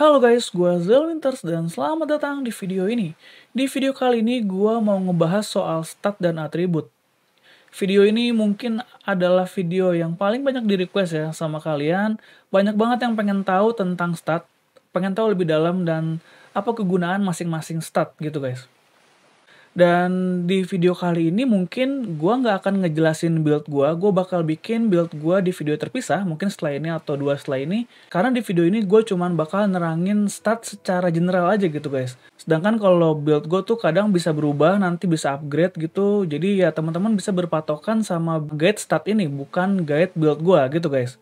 Halo guys, gue Zel Winters dan selamat datang di video ini. Di video kali ini gue mau ngebahas soal stat dan atribut. Video ini mungkin adalah video yang paling banyak di request ya sama kalian. Banyak banget yang pengen tahu tentang stat, pengen tahu lebih dalam dan apa kegunaan masing-masing stat gitu guys. Dan di video kali ini mungkin gue nggak akan ngejelasin build gue. Gue bakal bikin build gue di video terpisah, mungkin setelah ini atau dua setelah ini. Karena di video ini gue cuman bakal nerangin stat secara general aja gitu guys. Sedangkan kalau build gue tuh kadang bisa berubah, nanti bisa upgrade gitu. Jadi ya teman-teman bisa berpatokan sama guide stat ini, bukan guide build gue gitu guys.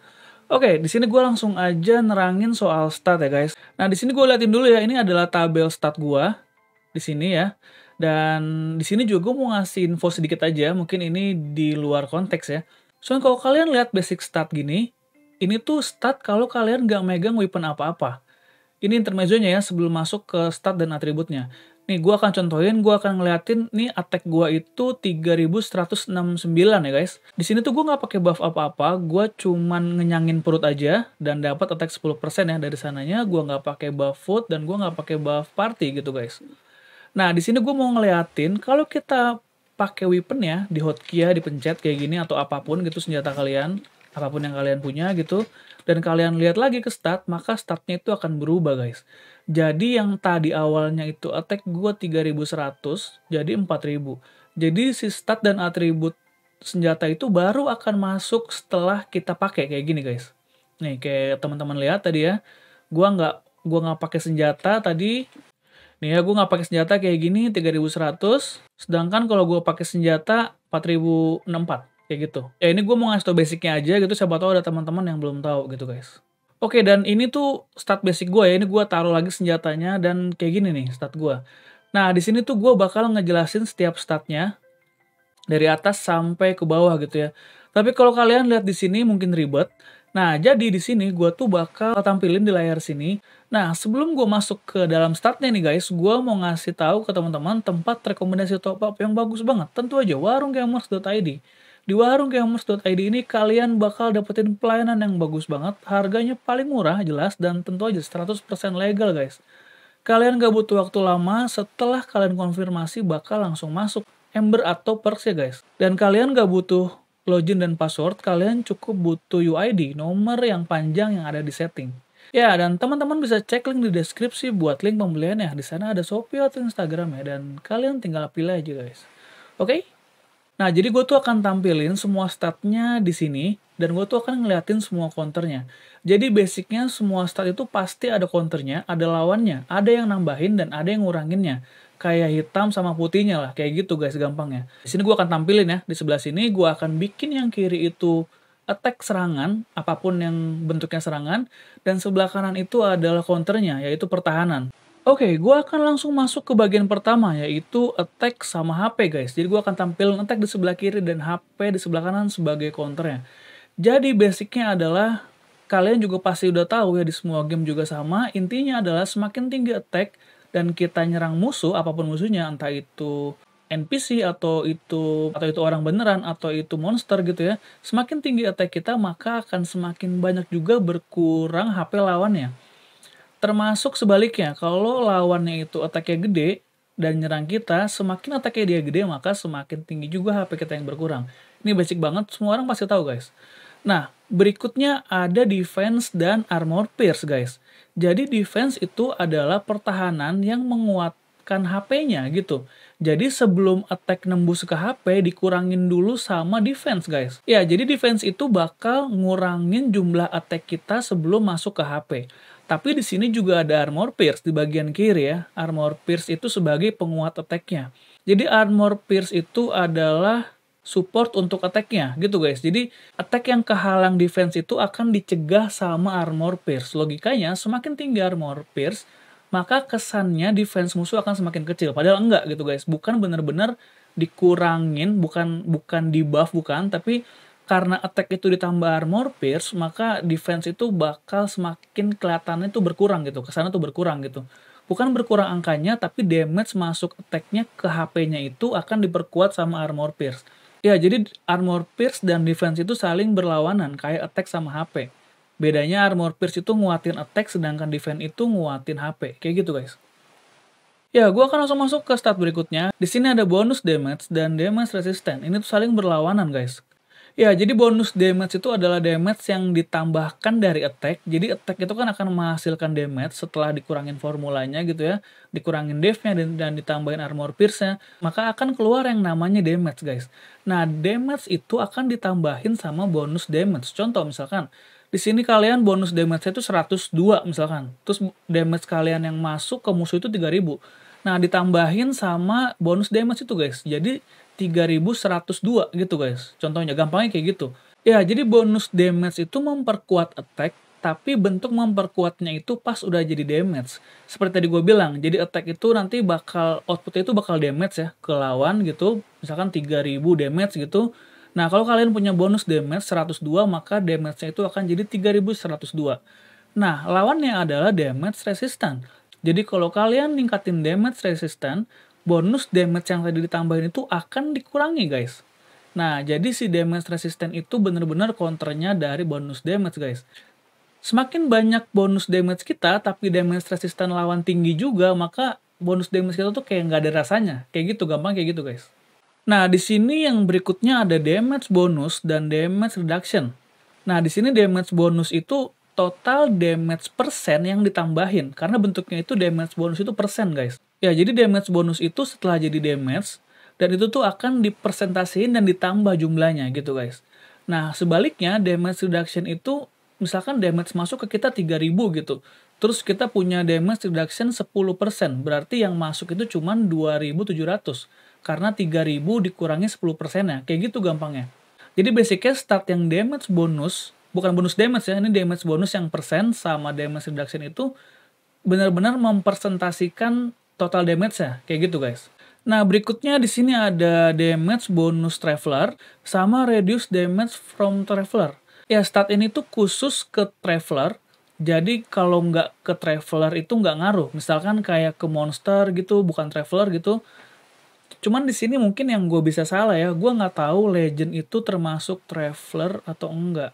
Oke, di sini gue langsung aja nerangin soal stat ya guys. Nah di sini gue liatin dulu ya, ini adalah tabel stat gue di sini ya. Dan di sini juga gue mau ngasih info sedikit aja, mungkin ini di luar konteks ya. Soalnya kalau kalian lihat basic stat gini, ini tuh stat kalau kalian gak megang weapon apa-apa. Ini intermezzonya ya sebelum masuk ke stat dan atributnya. Nih gue akan contohin, gue akan ngeliatin nih attack gue itu 3169 ya guys. Di sini tuh gue nggak pakai buff apa-apa, gue cuman ngenyangin perut aja dan dapat attack 10% ya dari sananya. Gue nggak pakai buff food dan gue nggak pakai buff party gitu guys. Nah, di sini gue mau ngeliatin kalau kita pakai weapon ya di hotkey ya dipencet kayak gini atau apapun gitu senjata kalian, apapun yang kalian punya gitu dan kalian lihat lagi ke stat, maka statnya itu akan berubah guys. Jadi yang tadi awalnya itu attack gue 3100 jadi 4000. Jadi si stat dan atribut senjata itu baru akan masuk setelah kita pakai kayak gini guys. Nih kayak teman-teman lihat tadi ya, gue nggak gua nggak pakai senjata tadi Nih ya gue nggak pakai senjata kayak gini 3100. Sedangkan kalau gue pakai senjata 4064 kayak gitu. Ya ini gue mau ngasih tau basicnya aja gitu. Siapa tahu ada teman-teman yang belum tahu gitu guys. Oke dan ini tuh stat basic gue ya. Ini gue taruh lagi senjatanya dan kayak gini nih stat gue. Nah di sini tuh gue bakal ngejelasin setiap statnya dari atas sampai ke bawah gitu ya. Tapi kalau kalian lihat di sini mungkin ribet. Nah, jadi di sini gue tuh bakal tampilin di layar sini. Nah, sebelum gue masuk ke dalam startnya nih guys, gue mau ngasih tahu ke teman-teman tempat rekomendasi top up yang bagus banget. Tentu aja warunggamers.id. Di warunggamers.id ini kalian bakal dapetin pelayanan yang bagus banget, harganya paling murah jelas dan tentu aja 100% legal guys. Kalian gak butuh waktu lama, setelah kalian konfirmasi bakal langsung masuk Ember atau Perks ya guys. Dan kalian gak butuh login dan password, kalian cukup butuh UID, nomor yang panjang yang ada di setting. Ya, dan teman-teman bisa cek link di deskripsi buat link pembelian ya Di sana ada Shopee atau Instagram ya, dan kalian tinggal pilih aja guys. Oke? Okay? Nah, jadi gue tuh akan tampilin semua statnya di sini, dan gue tuh akan ngeliatin semua counternya. Jadi basicnya semua stat itu pasti ada counternya, ada lawannya, ada yang nambahin, dan ada yang nguranginnya kayak hitam sama putihnya lah kayak gitu guys gampang ya di sini gue akan tampilin ya di sebelah sini gue akan bikin yang kiri itu attack serangan apapun yang bentuknya serangan dan sebelah kanan itu adalah counternya yaitu pertahanan Oke, okay, gue akan langsung masuk ke bagian pertama yaitu attack sama HP guys. Jadi gue akan tampil attack di sebelah kiri dan HP di sebelah kanan sebagai counternya. Jadi basicnya adalah kalian juga pasti udah tahu ya di semua game juga sama. Intinya adalah semakin tinggi attack, dan kita nyerang musuh apapun musuhnya entah itu NPC atau itu atau itu orang beneran atau itu monster gitu ya semakin tinggi attack kita maka akan semakin banyak juga berkurang HP lawannya termasuk sebaliknya kalau lawannya itu attacknya gede dan nyerang kita semakin attacknya dia gede maka semakin tinggi juga HP kita yang berkurang ini basic banget semua orang pasti tahu guys nah berikutnya ada defense dan armor pierce guys jadi defense itu adalah pertahanan yang menguatkan HP-nya gitu. Jadi sebelum attack nembus ke HP dikurangin dulu sama defense guys. Ya, jadi defense itu bakal ngurangin jumlah attack kita sebelum masuk ke HP. Tapi di sini juga ada armor pierce di bagian kiri ya. Armor pierce itu sebagai penguat attack-nya. Jadi armor pierce itu adalah support untuk attacknya gitu guys. Jadi attack yang kehalang defense itu akan dicegah sama armor pierce. Logikanya semakin tinggi armor pierce, maka kesannya defense musuh akan semakin kecil. Padahal enggak gitu guys. Bukan benar-benar dikurangin, bukan bukan di buff bukan, tapi karena attack itu ditambah armor pierce, maka defense itu bakal semakin kelihatannya itu berkurang gitu. Kesannya tuh berkurang gitu bukan berkurang angkanya tapi damage masuk attack-nya ke HP-nya itu akan diperkuat sama armor pierce. Ya, jadi armor pierce dan defense itu saling berlawanan, kayak attack sama HP. Bedanya armor pierce itu nguatin attack, sedangkan defense itu nguatin HP. Kayak gitu, guys. Ya, gue akan langsung masuk ke stat berikutnya. Di sini ada bonus damage dan damage resistant. Ini tuh saling berlawanan, guys. Ya, jadi bonus damage itu adalah damage yang ditambahkan dari attack. Jadi attack itu kan akan menghasilkan damage setelah dikurangin formulanya gitu ya. Dikurangin defnya dan, dan ditambahin armor pierce-nya. Maka akan keluar yang namanya damage guys. Nah, damage itu akan ditambahin sama bonus damage. Contoh misalkan, di sini kalian bonus damage itu 102 misalkan. Terus damage kalian yang masuk ke musuh itu 3000. Nah, ditambahin sama bonus damage itu guys. Jadi 3102 gitu guys. Contohnya gampangnya kayak gitu. Ya, jadi bonus damage itu memperkuat attack, tapi bentuk memperkuatnya itu pas udah jadi damage. Seperti tadi gue bilang, jadi attack itu nanti bakal outputnya itu bakal damage ya ke lawan gitu. Misalkan 3000 damage gitu. Nah, kalau kalian punya bonus damage 102, maka damage-nya itu akan jadi 3102. Nah, lawannya adalah damage resistant. Jadi kalau kalian ningkatin damage resistant, bonus damage yang tadi ditambahin itu akan dikurangi guys. Nah, jadi si damage resistant itu benar-benar counternya dari bonus damage guys. Semakin banyak bonus damage kita, tapi damage resistant lawan tinggi juga, maka bonus damage kita tuh kayak nggak ada rasanya. Kayak gitu, gampang kayak gitu guys. Nah, di sini yang berikutnya ada damage bonus dan damage reduction. Nah, di sini damage bonus itu total damage persen yang ditambahin. Karena bentuknya itu damage bonus itu persen, guys. Ya, jadi damage bonus itu setelah jadi damage, dan itu tuh akan dipresentasiin dan ditambah jumlahnya gitu guys. Nah, sebaliknya damage reduction itu misalkan damage masuk ke kita 3000 gitu. Terus kita punya damage reduction 10%, berarti yang masuk itu cuma 2700 karena 3000 dikurangi 10% ya. Kayak gitu gampangnya. Jadi basicnya start yang damage bonus, bukan bonus damage ya, ini damage bonus yang persen sama damage reduction itu benar-benar mempresentasikan total damage ya, kayak gitu guys. Nah, berikutnya di sini ada damage bonus traveler sama reduce damage from traveler. Ya, stat ini tuh khusus ke traveler. Jadi kalau nggak ke traveler itu nggak ngaruh. Misalkan kayak ke monster gitu, bukan traveler gitu. Cuman di sini mungkin yang gue bisa salah ya, gue nggak tahu legend itu termasuk traveler atau enggak.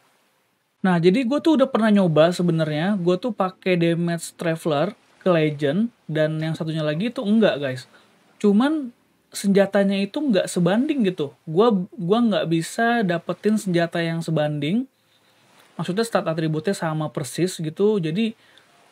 Nah, jadi gue tuh udah pernah nyoba sebenarnya. Gue tuh pakai damage traveler ke legend dan yang satunya lagi itu enggak guys cuman senjatanya itu enggak sebanding gitu gua gua nggak bisa dapetin senjata yang sebanding maksudnya stat atributnya sama persis gitu jadi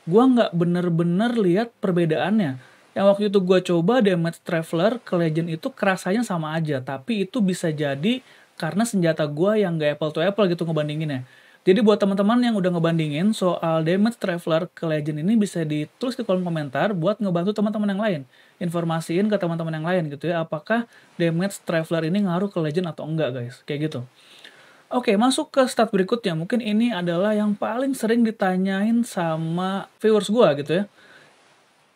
gua nggak bener-bener lihat perbedaannya yang waktu itu gua coba damage traveler ke legend itu kerasanya sama aja tapi itu bisa jadi karena senjata gua yang nggak apple to apple gitu ngebandinginnya jadi buat teman-teman yang udah ngebandingin soal Damage Traveler ke Legend ini bisa ditulis di kolom komentar buat ngebantu teman-teman yang lain. Informasiin ke teman-teman yang lain gitu ya, apakah Damage Traveler ini ngaruh ke Legend atau enggak guys, kayak gitu. Oke, masuk ke stat berikutnya. Mungkin ini adalah yang paling sering ditanyain sama viewers gue gitu ya.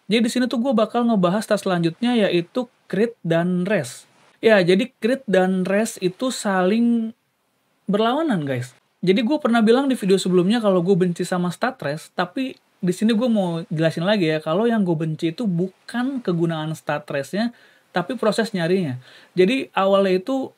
Jadi di sini tuh gue bakal ngebahas stat selanjutnya yaitu crit dan res. Ya, jadi crit dan res itu saling berlawanan guys jadi gue pernah bilang di video sebelumnya kalau gue benci sama statres tapi di sini gue mau jelasin lagi ya kalau yang gue benci itu bukan kegunaan statresnya, tapi proses nyarinya jadi awalnya itu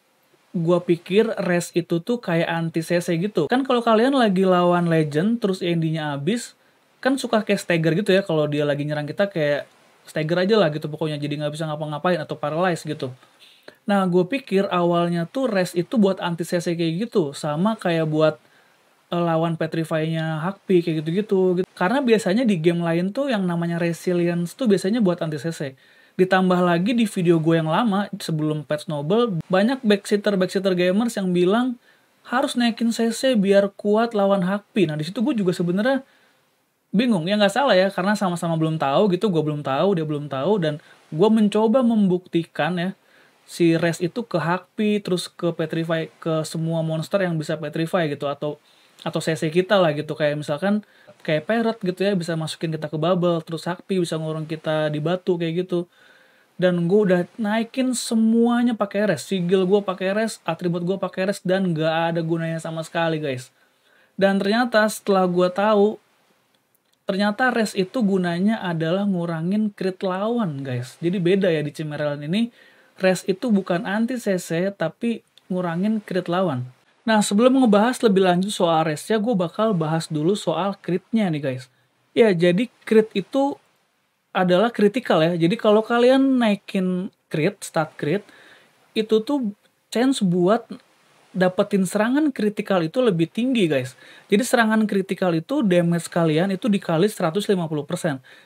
gue pikir res itu tuh kayak anti CC gitu kan kalau kalian lagi lawan legend terus endingnya abis kan suka kayak stagger gitu ya kalau dia lagi nyerang kita kayak stagger aja lah gitu pokoknya jadi nggak bisa ngapa-ngapain atau paralyze gitu Nah, gue pikir awalnya tuh rest itu buat anti CC kayak gitu, sama kayak buat eh, lawan Petrify-nya Hakpi kayak gitu-gitu. Gitu. Karena biasanya di game lain tuh yang namanya Resilience tuh biasanya buat anti CC. Ditambah lagi di video gue yang lama sebelum Patch Noble, banyak backseater-backseater gamers yang bilang harus naikin CC biar kuat lawan Hakpi. Nah, di situ gue juga sebenarnya bingung. Ya nggak salah ya, karena sama-sama belum tahu gitu, gue belum tahu, dia belum tahu dan gue mencoba membuktikan ya si Res itu ke Hakpi terus ke Petrify ke semua monster yang bisa Petrify gitu atau atau CC kita lah gitu kayak misalkan kayak Parrot gitu ya bisa masukin kita ke bubble terus Hakpi bisa ngurung kita di batu kayak gitu dan gue udah naikin semuanya pakai res sigil gue pakai res atribut gue pakai res dan gak ada gunanya sama sekali guys dan ternyata setelah gue tahu ternyata res itu gunanya adalah ngurangin crit lawan guys jadi beda ya di Cimerelan ini rest itu bukan anti CC tapi ngurangin crit lawan. Nah, sebelum ngebahas lebih lanjut soal restnya, gue bakal bahas dulu soal critnya nih guys. Ya, jadi crit itu adalah critical ya. Jadi kalau kalian naikin crit, stat crit, itu tuh chance buat dapetin serangan critical itu lebih tinggi guys. Jadi serangan critical itu damage kalian itu dikali 150%.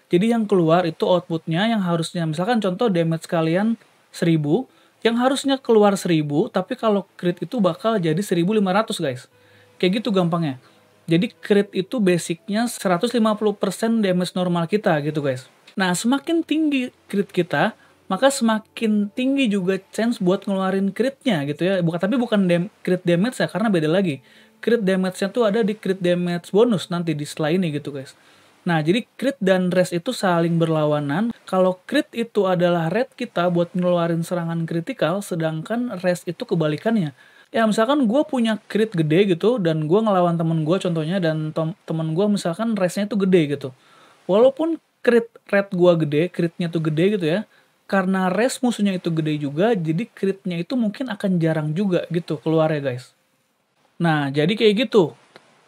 Jadi yang keluar itu outputnya yang harusnya misalkan contoh damage kalian 1000 yang harusnya keluar 1000 tapi kalau crit itu bakal jadi 1500 guys kayak gitu gampangnya jadi crit itu basicnya 150% damage normal kita gitu guys nah semakin tinggi crit kita maka semakin tinggi juga chance buat ngeluarin critnya gitu ya bukan tapi bukan dam crit damage ya karena beda lagi crit damage-nya tuh ada di crit damage bonus nanti di setelah ini gitu guys Nah, jadi crit dan res itu saling berlawanan. Kalau crit itu adalah red kita buat ngeluarin serangan kritikal, sedangkan res itu kebalikannya. Ya, misalkan gue punya crit gede gitu, dan gue ngelawan temen gue contohnya, dan temen gue misalkan resnya itu gede gitu. Walaupun crit red gue gede, critnya tuh gede gitu ya, karena res musuhnya itu gede juga, jadi critnya itu mungkin akan jarang juga gitu keluarnya guys. Nah, jadi kayak gitu.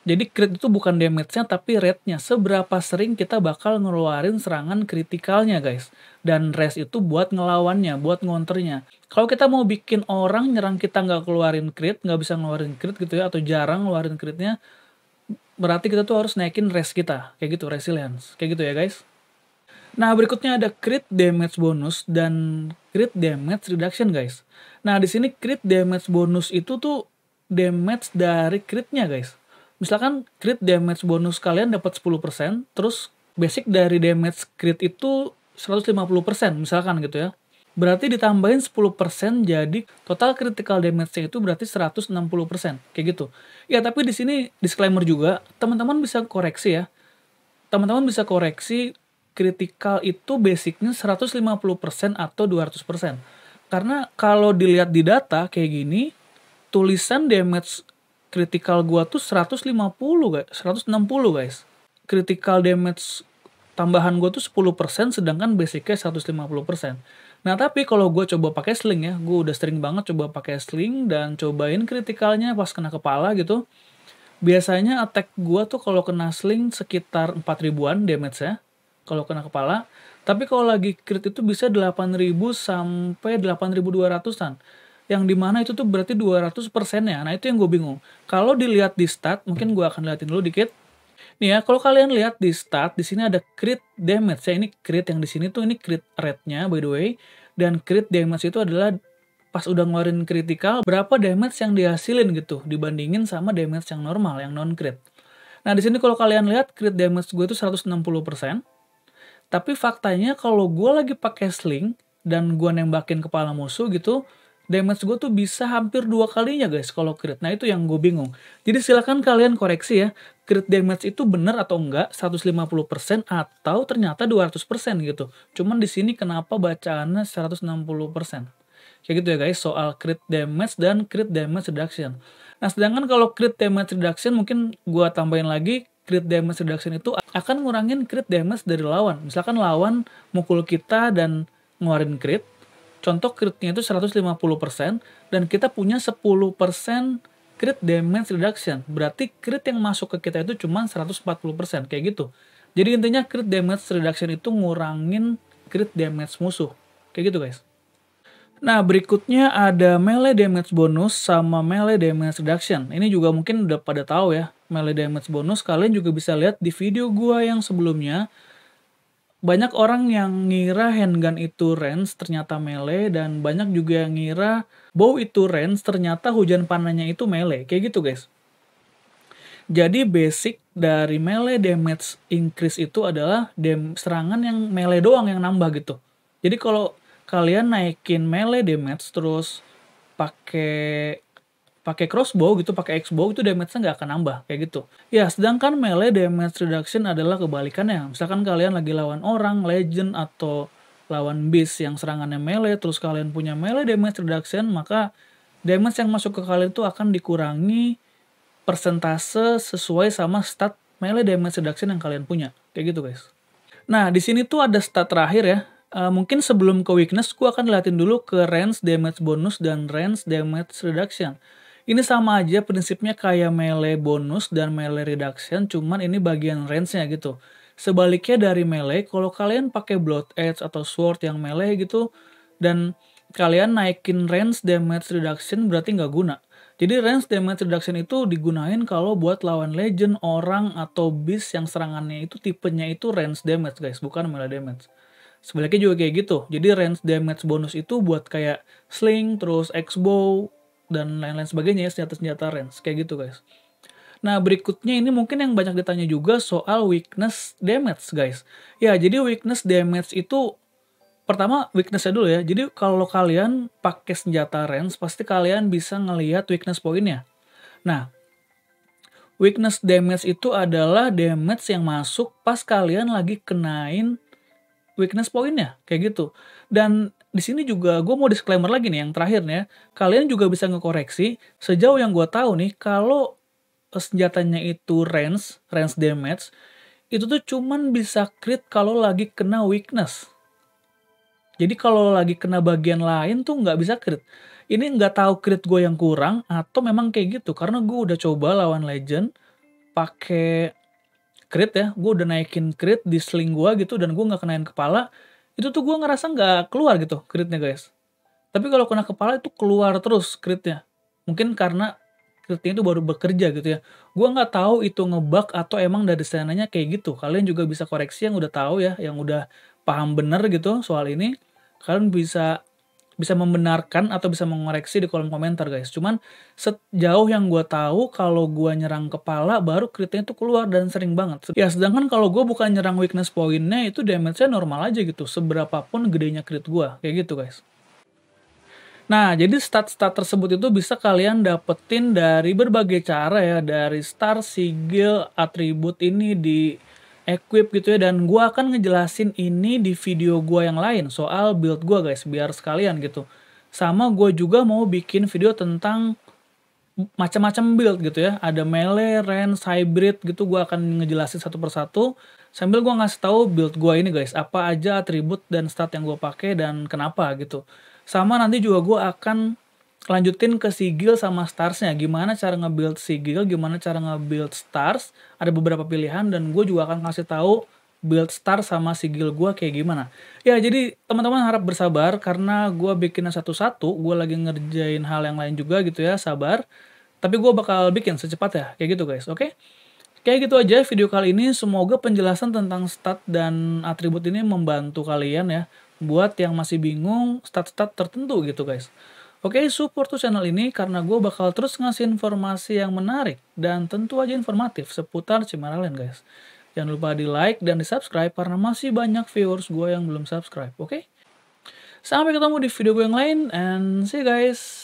Jadi crit itu bukan damage-nya tapi rate-nya. Seberapa sering kita bakal ngeluarin serangan kritikalnya guys. Dan rest itu buat ngelawannya, buat ngonternya. Kalau kita mau bikin orang nyerang kita nggak keluarin crit, nggak bisa ngeluarin crit gitu ya, atau jarang ngeluarin crit-nya, berarti kita tuh harus naikin rest kita. Kayak gitu, resilience. Kayak gitu ya guys. Nah, berikutnya ada crit damage bonus dan crit damage reduction, guys. Nah, di sini crit damage bonus itu tuh damage dari crit-nya guys misalkan crit damage bonus kalian dapat 10%, terus basic dari damage crit itu 150% misalkan gitu ya. Berarti ditambahin 10% jadi total critical damage-nya itu berarti 160%. Kayak gitu. Ya, tapi di sini disclaimer juga, teman-teman bisa koreksi ya. Teman-teman bisa koreksi critical itu basicnya 150% atau 200%. Karena kalau dilihat di data kayak gini, tulisan damage critical gua tuh 150 guys, 160 guys. Critical damage tambahan gua tuh 10% sedangkan basicnya 150%. Nah tapi kalau gua coba pakai sling ya, gua udah sering banget coba pakai sling dan cobain kritikalnya pas kena kepala gitu. Biasanya attack gua tuh kalau kena sling sekitar 4000-an damage ya, kalau kena kepala. Tapi kalau lagi crit itu bisa 8000 sampai 8200-an yang dimana itu tuh berarti 200% ya. Nah itu yang gue bingung. Kalau dilihat di stat, mungkin gue akan liatin dulu dikit. Nih ya, kalau kalian lihat di stat, di sini ada crit damage. Ya, ini crit yang di sini tuh ini crit rate-nya by the way. Dan crit damage itu adalah pas udah ngeluarin critical, berapa damage yang dihasilin gitu dibandingin sama damage yang normal, yang non-crit. Nah, di sini kalau kalian lihat crit damage gue itu 160%. Tapi faktanya kalau gue lagi pakai sling dan gue nembakin kepala musuh gitu, damage gue tuh bisa hampir dua kalinya guys kalau crit. Nah itu yang gue bingung. Jadi silahkan kalian koreksi ya, crit damage itu bener atau enggak 150% atau ternyata 200% gitu. Cuman di sini kenapa bacaannya 160%. Kayak gitu ya guys, soal crit damage dan crit damage reduction. Nah sedangkan kalau crit damage reduction mungkin gue tambahin lagi crit damage reduction itu akan ngurangin crit damage dari lawan. Misalkan lawan mukul kita dan ngeluarin crit, Contoh critnya itu 150% dan kita punya 10% crit damage reduction. Berarti crit yang masuk ke kita itu cuma 140% kayak gitu. Jadi intinya crit damage reduction itu ngurangin crit damage musuh. Kayak gitu guys. Nah, berikutnya ada melee damage bonus sama melee damage reduction. Ini juga mungkin udah pada tahu ya, melee damage bonus kalian juga bisa lihat di video gua yang sebelumnya banyak orang yang ngira handgun itu range ternyata melee dan banyak juga yang ngira bow itu range ternyata hujan panahnya itu melee kayak gitu guys jadi basic dari melee damage increase itu adalah dam serangan yang melee doang yang nambah gitu jadi kalau kalian naikin melee damage terus pakai pakai crossbow gitu, pakai X-bow itu damage-nya nggak akan nambah kayak gitu. Ya, sedangkan melee damage reduction adalah kebalikannya. Misalkan kalian lagi lawan orang, legend atau lawan beast yang serangannya melee terus kalian punya melee damage reduction, maka damage yang masuk ke kalian itu akan dikurangi persentase sesuai sama stat melee damage reduction yang kalian punya. Kayak gitu, guys. Nah, di sini tuh ada stat terakhir ya. Uh, mungkin sebelum ke weakness, gue akan liatin dulu ke range damage bonus dan range damage reduction. Ini sama aja prinsipnya kayak melee bonus dan melee reduction, cuman ini bagian range-nya gitu. Sebaliknya dari melee, kalau kalian pakai blood edge atau sword yang melee gitu, dan kalian naikin range damage reduction berarti nggak guna. Jadi range damage reduction itu digunain kalau buat lawan legend, orang, atau beast yang serangannya itu tipenya itu range damage guys, bukan melee damage sebaliknya juga kayak gitu. Jadi range damage bonus itu buat kayak sling, terus X-bow, dan lain-lain sebagainya ya senjata-senjata range kayak gitu guys. Nah berikutnya ini mungkin yang banyak ditanya juga soal weakness damage guys. Ya jadi weakness damage itu pertama weaknessnya dulu ya. Jadi kalau kalian pakai senjata range pasti kalian bisa ngelihat weakness poinnya. Nah weakness damage itu adalah damage yang masuk pas kalian lagi kenain weakness pointnya kayak gitu dan di sini juga gue mau disclaimer lagi nih yang terakhir nih ya. Kalian juga bisa ngekoreksi sejauh yang gue tahu nih kalau eh, senjatanya itu range, range damage itu tuh cuman bisa crit kalau lagi kena weakness. Jadi kalau lagi kena bagian lain tuh nggak bisa crit. Ini nggak tahu crit gue yang kurang atau memang kayak gitu karena gue udah coba lawan legend pakai crit ya, gue udah naikin crit di sling gue gitu dan gue nggak kenain kepala itu tuh gue ngerasa nggak keluar gitu kritnya guys tapi kalau kena kepala itu keluar terus kritnya mungkin karena kritnya itu baru bekerja gitu ya gue nggak tahu itu ngebak atau emang dari sananya kayak gitu kalian juga bisa koreksi yang udah tahu ya yang udah paham bener gitu soal ini kalian bisa bisa membenarkan atau bisa mengoreksi di kolom komentar guys. Cuman sejauh yang gue tahu kalau gue nyerang kepala baru kritiknya itu keluar dan sering banget. Ya sedangkan kalau gue bukan nyerang weakness pointnya itu damage-nya normal aja gitu. Seberapapun gedenya crit gue. Kayak gitu guys. Nah, jadi stat-stat tersebut itu bisa kalian dapetin dari berbagai cara ya. Dari star, sigil, atribut ini di equip gitu ya dan gua akan ngejelasin ini di video gua yang lain soal build gua guys biar sekalian gitu sama gua juga mau bikin video tentang macam-macam build gitu ya ada melee range hybrid gitu gua akan ngejelasin satu persatu sambil gua ngasih tahu build gua ini guys apa aja atribut dan stat yang gua pakai dan kenapa gitu sama nanti juga gua akan lanjutin ke Sigil sama Starsnya. Gimana cara nge-build Sigil, gimana cara nge-build Stars. Ada beberapa pilihan dan gue juga akan kasih tahu build star sama sigil gue kayak gimana. Ya jadi teman-teman harap bersabar karena gue bikinnya satu-satu, gue lagi ngerjain hal yang lain juga gitu ya, sabar. Tapi gue bakal bikin secepat ya, kayak gitu guys, oke? Okay? Kayak gitu aja video kali ini, semoga penjelasan tentang stat dan atribut ini membantu kalian ya, buat yang masih bingung stat-stat tertentu gitu guys. Oke, support tuh channel ini karena gue bakal terus ngasih informasi yang menarik dan tentu aja informatif seputar Cimaralen guys. Jangan lupa di like dan di subscribe karena masih banyak viewers gue yang belum subscribe, oke? Okay? Sampai ketemu di video gue yang lain and see you guys.